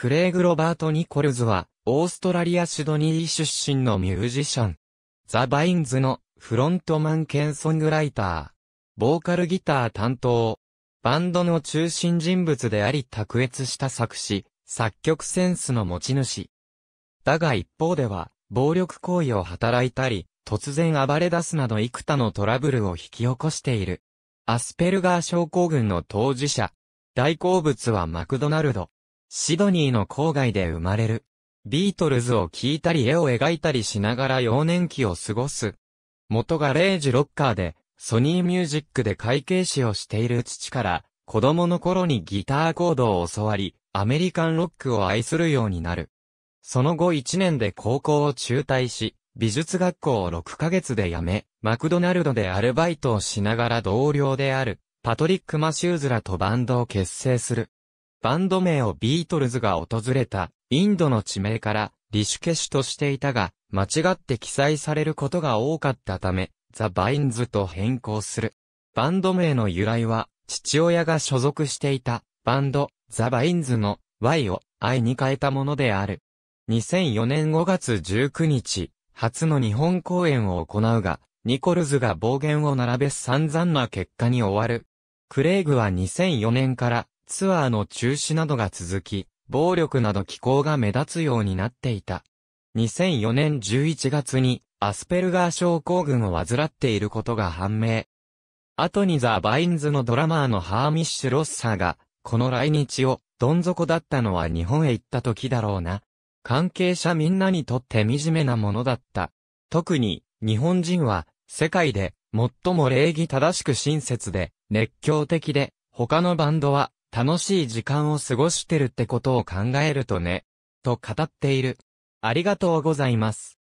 クレイグ・ロバート・ニコルズは、オーストラリア・シドニー出身のミュージシャン。ザ・バインズのフロントマン兼ソングライター。ボーカルギター担当。バンドの中心人物であり卓越した作詞、作曲センスの持ち主。だが一方では、暴力行為を働いたり、突然暴れ出すなど幾多のトラブルを引き起こしている。アスペルガー症候群の当事者。大好物はマクドナルド。シドニーの郊外で生まれる。ビートルズを聴いたり絵を描いたりしながら幼年期を過ごす。元がレージロッカーで、ソニーミュージックで会計士をしている父から、子供の頃にギターコードを教わり、アメリカンロックを愛するようになる。その後1年で高校を中退し、美術学校を6ヶ月で辞め、マクドナルドでアルバイトをしながら同僚である、パトリック・マシューズらとバンドを結成する。バンド名をビートルズが訪れた、インドの地名から、リシュケシュとしていたが、間違って記載されることが多かったため、ザ・バインズと変更する。バンド名の由来は、父親が所属していた、バンド、ザ・バインズの、Y を、I に変えたものである。2004年5月19日、初の日本公演を行うが、ニコルズが暴言を並べ散々な結果に終わる。クレイグは2004年からツアーの中止などが続き、暴力など気候が目立つようになっていた。2004年11月にアスペルガー症候群を患っていることが判明。後にザ・バインズのドラマーのハーミッシュ・ロッサーが、この来日をどん底だったのは日本へ行った時だろうな。関係者みんなにとって惨めなものだった。特に日本人は世界で最も礼儀正しく親切で熱狂的で他のバンドは楽しい時間を過ごしてるってことを考えるとね、と語っている。ありがとうございます。